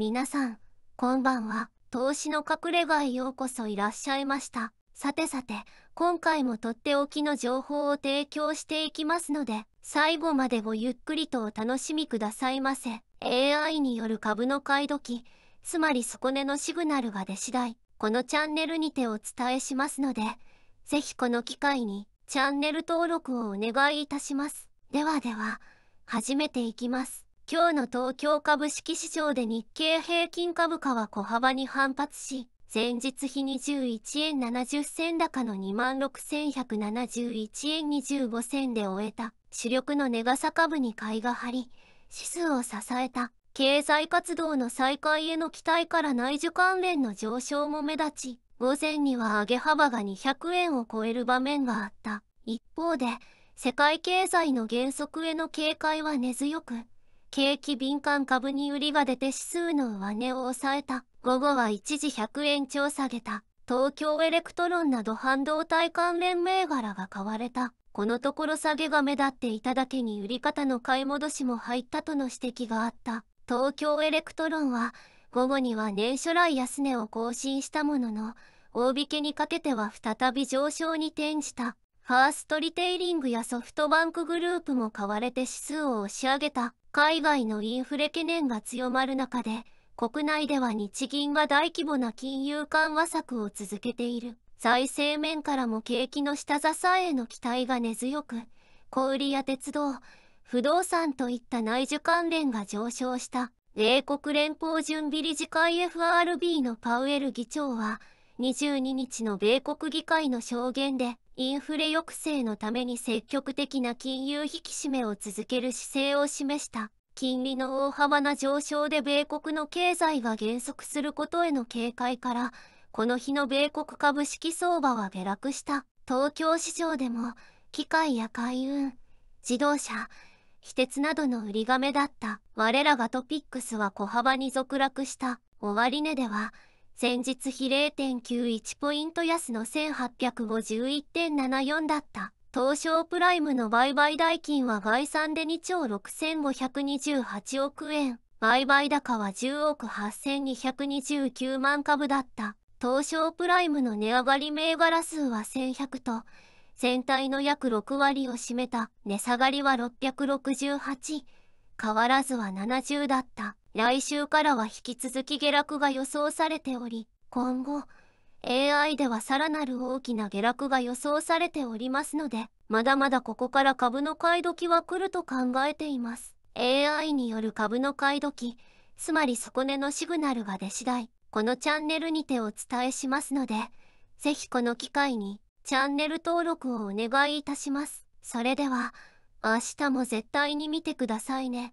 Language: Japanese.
皆さん、こんばんは。投資の隠れ家へようこそいらっしゃいました。さてさて、今回もとっておきの情報を提供していきますので、最後までごゆっくりとお楽しみくださいませ。AI による株の買い時、つまり底根のシグナルが出次第、このチャンネルにてお伝えしますので、ぜひこの機会にチャンネル登録をお願いいたします。ではでは、始めていきます。今日の東京株式市場で日経平均株価は小幅に反発し、前日比21円70銭高の26,171円25銭で終えた、主力のネガサ株に買いが張り、指数を支えた。経済活動の再開への期待から内需関連の上昇も目立ち、午前には上げ幅が200円を超える場面があった。一方で、世界経済の減速への警戒は根強く、景気敏感株に売りが出て指数の上値を抑えた。午後は一時100円超下げた。東京エレクトロンなど半導体関連銘柄が買われた。このところ下げが目立っていただけに売り方の買い戻しも入ったとの指摘があった。東京エレクトロンは、午後には年初来安値を更新したものの、大引けにかけては再び上昇に転じた。ファーストリテイリングやソフトバンクグループも買われて指数を押し上げた海外のインフレ懸念が強まる中で国内では日銀が大規模な金融緩和策を続けている財政面からも景気の下支えへの期待が根強く小売や鉄道不動産といった内需関連が上昇した米国連邦準備理事会 FRB のパウエル議長は22日の米国議会の証言で、インフレ抑制のために積極的な金融引き締めを続ける姿勢を示した。金利の大幅な上昇で米国の経済が減速することへの警戒から、この日の米国株式相場は下落した。東京市場でも、機械や海運、自動車、非鉄などの売り亀だった。我らがトピックスは小幅に続落した。終値では、先日比0.91ポイント安の1851.74だった東証プライムの売買代金は概算で2兆6528億円売買高は10億8229万株だった東証プライムの値上がり銘柄数は1100と全体の約6割を占めた値下がりは668変わらずは70だった来週からは引き続き下落が予想されており、今後、AI ではさらなる大きな下落が予想されておりますので、まだまだここから株の買い時は来ると考えています。AI による株の買い時、つまり底根のシグナルが出次第、このチャンネルにてお伝えしますので、ぜひこの機会にチャンネル登録をお願いいたします。それでは、明日も絶対に見てくださいね。